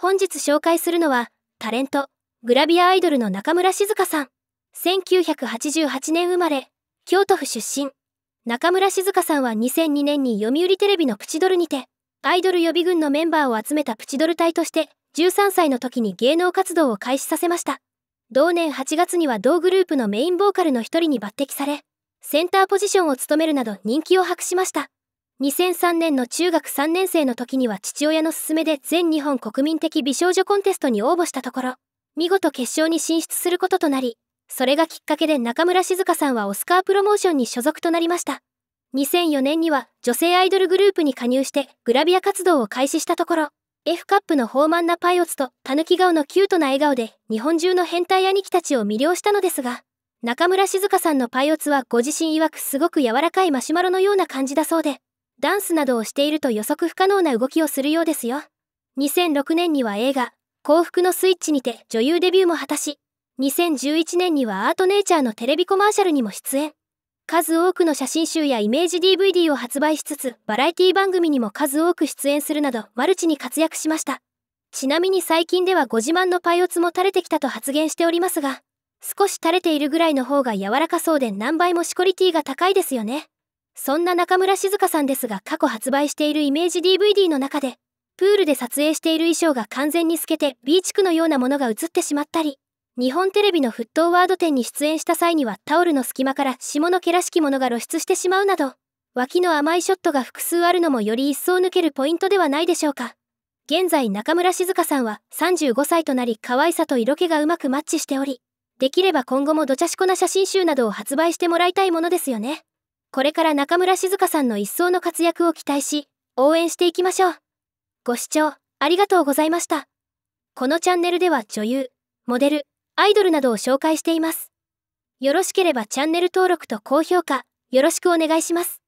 本日紹介するのは、タレント、グラビアアイドルの中村静香さん。1988年生まれ、京都府出身。中村静香さんは2002年に読売テレビのプチドルにて、アイドル予備軍のメンバーを集めたプチドル隊として、13歳の時に芸能活動を開始させました。同年8月には同グループのメインボーカルの一人に抜擢され、センターポジションを務めるなど人気を博しました。2003年の中学3年生の時には父親の勧めで全日本国民的美少女コンテストに応募したところ、見事決勝に進出することとなり、それがきっかけで中村静香さんはオスカープロモーションに所属となりました。2004年には女性アイドルグループに加入してグラビア活動を開始したところ、F カップの豊満なパイオツとタヌキ顔のキュートな笑顔で日本中の変態兄貴たちを魅了したのですが、中村静香さんのパイオツはご自身曰くすごく柔らかいマシュマロのような感じだそうで、ダンスなどをしていると予測不可能な動きをするようですよ。2006年には映画、幸福のスイッチにて女優デビューも果たし、2011年にはアートネイチャーのテレビコマーシャルにも出演。数多くの写真集やイメージ DVD を発売しつつ、バラエティ番組にも数多く出演するなど、マルチに活躍しました。ちなみに最近ではご自慢のパイオツも垂れてきたと発言しておりますが、少し垂れているぐらいの方が柔らかそうで何倍もシコリティが高いですよね。そんな中村静香さんですが過去発売しているイメージ DVD の中で、プールで撮影している衣装が完全に透けて B 地区のようなものが映ってしまったり、日本テレビの沸騰ワード展に出演した際にはタオルの隙間から霜の毛らしきものが露出してしまうなど、脇の甘いショットが複数あるのもより一層抜けるポイントではないでしょうか。現在中村静香さんは35歳となり可愛さと色気がうまくマッチしており、できれば今後もどちゃしこな写真集などを発売してもらいたいものですよね。これから中村静香さんの一層の活躍を期待し、応援していきましょう。ご視聴ありがとうございました。このチャンネルでは女優、モデル、アイドルなどを紹介しています。よろしければチャンネル登録と高評価、よろしくお願いします。